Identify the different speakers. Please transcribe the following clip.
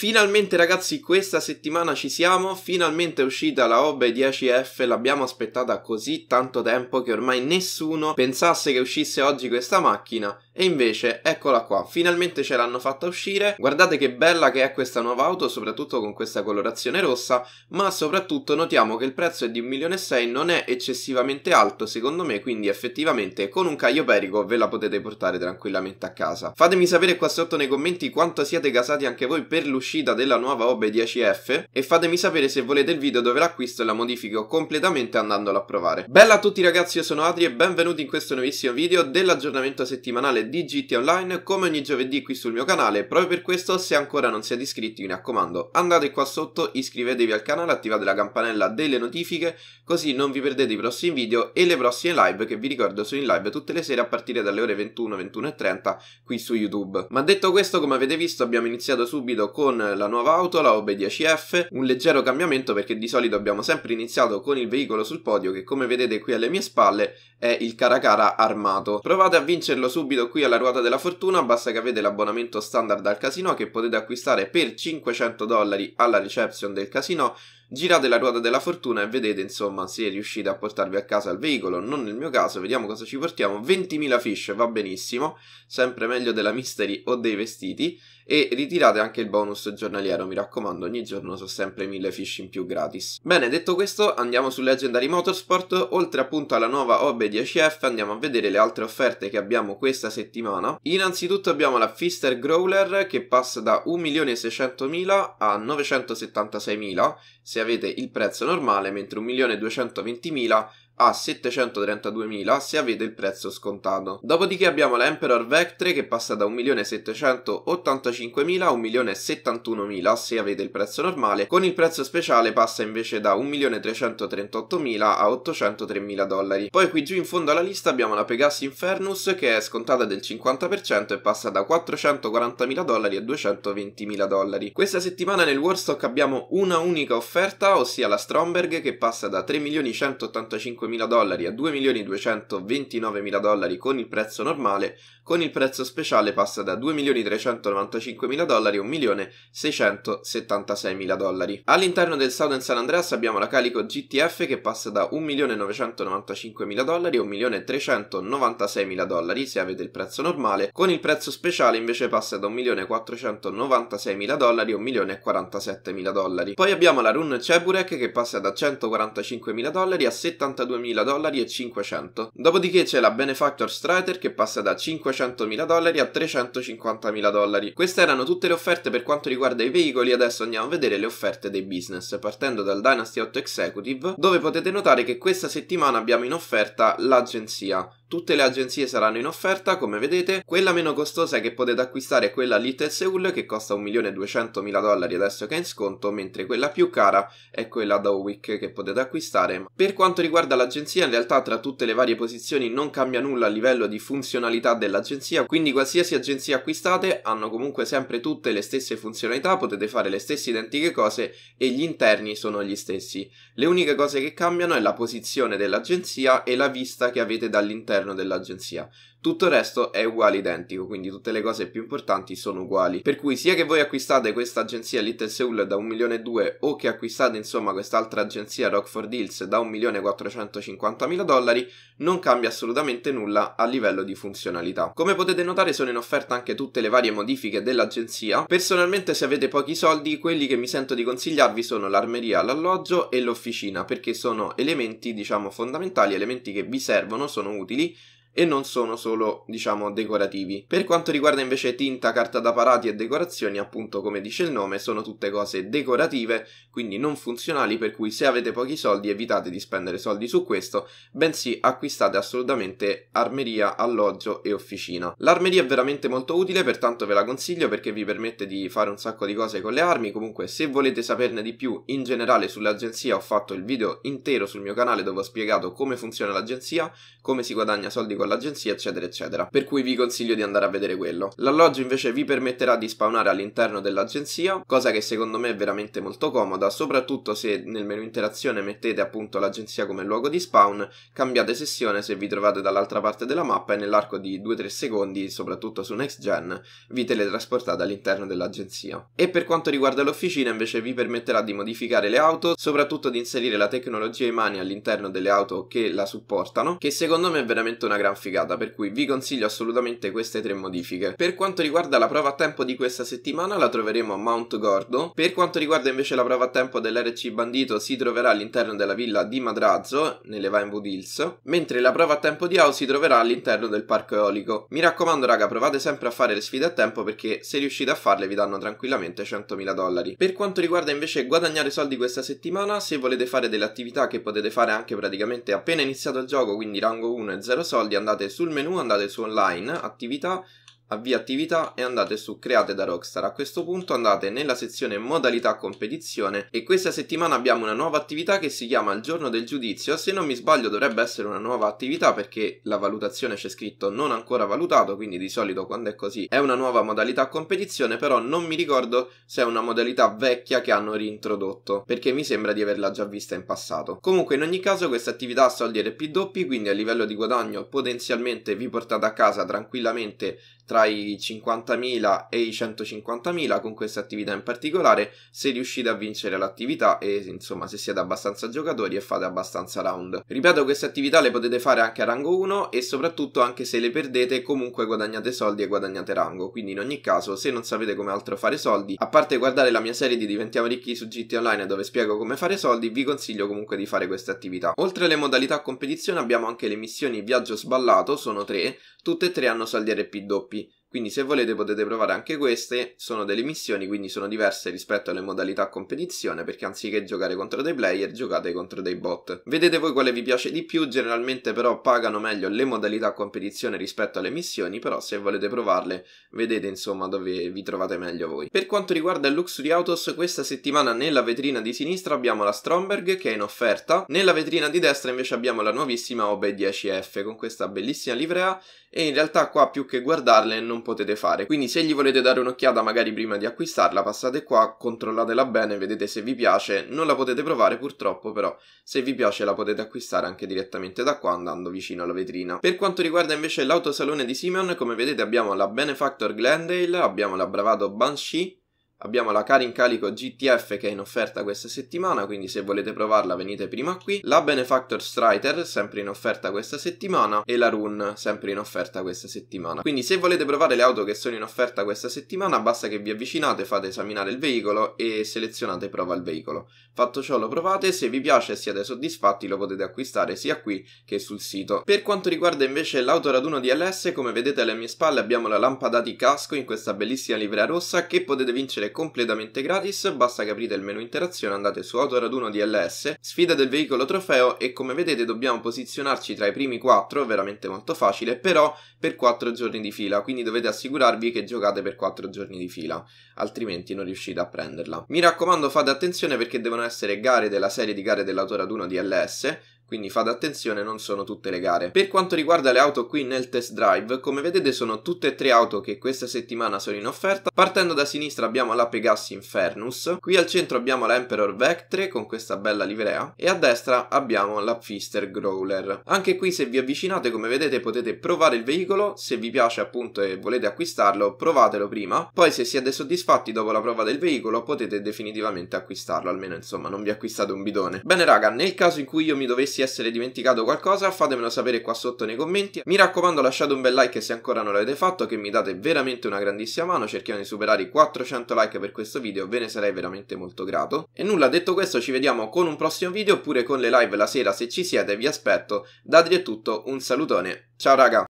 Speaker 1: Finalmente ragazzi questa settimana ci siamo, finalmente è uscita la OBE 10F, l'abbiamo aspettata così tanto tempo che ormai nessuno pensasse che uscisse oggi questa macchina e invece eccola qua, finalmente ce l'hanno fatta uscire, guardate che bella che è questa nuova auto soprattutto con questa colorazione rossa ma soprattutto notiamo che il prezzo è di 1.600.000 non è eccessivamente alto secondo me quindi effettivamente con un Caio Perico ve la potete portare tranquillamente a casa. Fatemi sapere qua sotto nei commenti quanto siete gasati anche voi per l'uscita l'uscita della nuova obe 10 f e fatemi sapere se volete il video dove l'acquisto e la modifico completamente andandolo a provare. Bella a tutti ragazzi, io sono Adri e benvenuti in questo nuovissimo video dell'aggiornamento settimanale di GT Online come ogni giovedì qui sul mio canale, proprio per questo se ancora non siete iscritti mi raccomando andate qua sotto, iscrivetevi al canale, attivate la campanella delle notifiche così non vi perdete i prossimi video e le prossime live che vi ricordo sono in live tutte le sere a partire dalle ore 21, 21 e 30 qui su YouTube. Ma detto questo come avete visto abbiamo iniziato subito con la nuova auto, la OB10F, un leggero cambiamento perché di solito abbiamo sempre iniziato con il veicolo sul podio che come vedete qui alle mie spalle è il Caracara armato. Provate a vincerlo subito qui alla ruota della fortuna, basta che avete l'abbonamento standard al casino che potete acquistare per 500 dollari alla reception del casino Girate la ruota della fortuna e vedete insomma se riuscite a portarvi a casa il veicolo, non nel mio caso, vediamo cosa ci portiamo, 20.000 fish va benissimo, sempre meglio della mystery o dei vestiti e ritirate anche il bonus giornaliero, mi raccomando, ogni giorno sono sempre 1000 fish in più gratis. Bene, detto questo andiamo su Legendary Motorsport, oltre appunto alla nuova OB10F andiamo a vedere le altre offerte che abbiamo questa settimana. Innanzitutto abbiamo la Fister Growler che passa da 1.600.000 a 976.000, se se avete il prezzo normale, mentre 1.220.000 a 732.000 se avete il prezzo scontato. Dopodiché abbiamo la Emperor Vectre che passa da 1.785.000 a 1.071.000 se avete il prezzo normale, con il prezzo speciale passa invece da 1.338.000 a 803.000 dollari. Poi qui giù in fondo alla lista abbiamo la Pegasus Infernus che è scontata del 50% e passa da 440.000 dollari a 220.000 dollari. Questa settimana nel Warstock abbiamo una unica offerta, ossia la Stromberg che passa da 3.185.000 125.000 dollari a 2.229.000 dollari con il prezzo normale, con il prezzo speciale passa da 2.395.000 dollari a 1.676.000 dollari. All'interno del Southern San Andreas abbiamo la Calico GTF che passa da 1.995.000 dollari a 1.396.000 dollari se avete il prezzo normale, con il prezzo speciale invece passa da 1.496.000 dollari a 1.047.000 dollari. Poi abbiamo la Rune Ceburek che passa da 145.000 dollari a 72.000 49.000 dollari e 500. Dopodiché c'è la Benefactor Strider che passa da 500.000 dollari a 350.000 dollari. Queste erano tutte le offerte per quanto riguarda i veicoli, adesso andiamo a vedere le offerte dei business, partendo dal Dynasty 8 Executive, dove potete notare che questa settimana abbiamo in offerta l'agenzia, Tutte le agenzie saranno in offerta, come vedete, quella meno costosa che potete acquistare è quella Little Seoul che costa 1.200.000 dollari adesso che è in sconto, mentre quella più cara è quella Dowick che potete acquistare. Per quanto riguarda l'agenzia, in realtà tra tutte le varie posizioni non cambia nulla a livello di funzionalità dell'agenzia, quindi qualsiasi agenzia acquistate hanno comunque sempre tutte le stesse funzionalità, potete fare le stesse identiche cose e gli interni sono gli stessi. Le uniche cose che cambiano è la posizione dell'agenzia e la vista che avete dall'interno all'interno dell'agenzia. Tutto il resto è uguale identico, quindi tutte le cose più importanti sono uguali. Per cui sia che voi acquistate questa agenzia Little Seoul da 1 milione e 2 o che acquistate insomma quest'altra agenzia Rockford Hills da 1 milione 450 mila dollari, non cambia assolutamente nulla a livello di funzionalità. Come potete notare sono in offerta anche tutte le varie modifiche dell'agenzia. Personalmente se avete pochi soldi, quelli che mi sento di consigliarvi sono l'armeria, l'alloggio e l'officina, perché sono elementi diciamo fondamentali, elementi che vi servono, sono utili e non sono solo, diciamo, decorativi. Per quanto riguarda invece tinta, carta da parati e decorazioni, appunto come dice il nome, sono tutte cose decorative, quindi non funzionali, per cui se avete pochi soldi evitate di spendere soldi su questo, bensì acquistate assolutamente armeria, alloggio e officina. L'armeria è veramente molto utile, pertanto ve la consiglio perché vi permette di fare un sacco di cose con le armi, comunque se volete saperne di più in generale sull'agenzia ho fatto il video intero sul mio canale dove ho spiegato come funziona l'agenzia, come si guadagna soldi con l'agenzia eccetera eccetera, per cui vi consiglio di andare a vedere quello. L'alloggio invece vi permetterà di spawnare all'interno dell'agenzia, cosa che secondo me è veramente molto comoda, soprattutto se nel menu interazione mettete appunto l'agenzia come luogo di spawn, cambiate sessione se vi trovate dall'altra parte della mappa e nell'arco di 2-3 secondi, soprattutto su next gen, vi teletrasportate all'interno dell'agenzia. E per quanto riguarda l'officina invece vi permetterà di modificare le auto, soprattutto di inserire la tecnologia in mani all'interno delle auto che la supportano, che secondo me è veramente una grande gran figata, per cui vi consiglio assolutamente queste tre modifiche. Per quanto riguarda la prova a tempo di questa settimana la troveremo a Mount Gordo, per quanto riguarda invece la prova a tempo dell'RC Bandito si troverà all'interno della villa di Madrazzo, nelle Vinewood Hills, mentre la prova a tempo di Ao si troverà all'interno del parco eolico. Mi raccomando raga, provate sempre a fare le sfide a tempo perché se riuscite a farle vi danno tranquillamente 100.000 dollari. Per quanto riguarda invece guadagnare soldi questa settimana, se volete fare delle attività che potete fare anche praticamente appena iniziato il gioco, quindi rango 1 e 0 soldi, andate sul menu, andate su online, attività avvia attività e andate su create da Rockstar. A questo punto andate nella sezione modalità competizione e questa settimana abbiamo una nuova attività che si chiama il giorno del giudizio. Se non mi sbaglio dovrebbe essere una nuova attività perché la valutazione c'è scritto non ancora valutato, quindi di solito quando è così è una nuova modalità competizione, però non mi ricordo se è una modalità vecchia che hanno reintrodotto perché mi sembra di averla già vista in passato. Comunque in ogni caso questa attività ha soldi RP doppi, quindi a livello di guadagno potenzialmente vi portate a casa tranquillamente tra tra i 50.000 e i 150.000 con questa attività in particolare se riuscite a vincere l'attività e insomma se siete abbastanza giocatori e fate abbastanza round. Ripeto queste attività le potete fare anche a rango 1 e soprattutto anche se le perdete comunque guadagnate soldi e guadagnate rango quindi in ogni caso se non sapete come altro fare soldi a parte guardare la mia serie di Diventiamo ricchi su GT Online dove spiego come fare soldi vi consiglio comunque di fare queste attività. Oltre alle modalità competizione abbiamo anche le missioni viaggio sballato sono tre tutte e tre hanno soldi RP doppi. Quindi se volete potete provare anche queste, sono delle missioni, quindi sono diverse rispetto alle modalità competizione, perché anziché giocare contro dei player, giocate contro dei bot. Vedete voi quale vi piace di più, generalmente però pagano meglio le modalità competizione rispetto alle missioni, però se volete provarle vedete insomma dove vi trovate meglio voi. Per quanto riguarda il Luxury Autos, questa settimana nella vetrina di sinistra abbiamo la Stromberg che è in offerta, nella vetrina di destra invece abbiamo la nuovissima OB10F con questa bellissima livrea e in realtà qua più che guardarle non non potete fare. Quindi se gli volete dare un'occhiata magari prima di acquistarla passate qua, controllatela bene, vedete se vi piace. Non la potete provare purtroppo però se vi piace la potete acquistare anche direttamente da qua andando vicino alla vetrina. Per quanto riguarda invece l'autosalone di Simeon come vedete abbiamo la Benefactor Glendale, abbiamo la Bravado Banshee Abbiamo la cara in carico GTF che è in offerta questa settimana, quindi se volete provarla venite prima qui. La Benefactor Strider, sempre in offerta questa settimana, e la Rune, sempre in offerta questa settimana. Quindi se volete provare le auto che sono in offerta questa settimana, basta che vi avvicinate, fate esaminare il veicolo e selezionate prova il veicolo. Fatto ciò lo provate, se vi piace e siete soddisfatti lo potete acquistare sia qui che sul sito. Per quanto riguarda invece l'auto l'autoraduno DLS, come vedete alle mie spalle abbiamo la lampada di casco in questa bellissima livrea rossa che potete vincere è completamente gratis, basta che aprite il menu interazione, andate su autoraduno DLS, sfida del veicolo trofeo e come vedete dobbiamo posizionarci tra i primi 4, veramente molto facile, però per 4 giorni di fila, quindi dovete assicurarvi che giocate per 4 giorni di fila, altrimenti non riuscite a prenderla. Mi raccomando fate attenzione perché devono essere gare della serie di gare dell'autoraduno DLS, quindi fate attenzione, non sono tutte le gare. Per quanto riguarda le auto qui nel test drive, come vedete sono tutte e tre auto che questa settimana sono in offerta. Partendo da sinistra abbiamo la Pegasus Infernus, qui al centro abbiamo la Emperor Vectre con questa bella livrea e a destra abbiamo la Pfister Growler. Anche qui se vi avvicinate come vedete potete provare il veicolo, se vi piace appunto e volete acquistarlo provatelo prima, poi se siete soddisfatti dopo la prova del veicolo potete definitivamente acquistarlo, almeno insomma non vi acquistate un bidone. Bene raga, nel caso in cui io mi dovessi dovessi essere dimenticato qualcosa fatemelo sapere qua sotto nei commenti. Mi raccomando lasciate un bel like se ancora non l'avete fatto che mi date veramente una grandissima mano, cerchiamo di superare i 400 like per questo video, ve ne sarei veramente molto grato. E nulla, detto questo ci vediamo con un prossimo video oppure con le live la sera se ci siete, vi aspetto. è tutto, un salutone, ciao raga!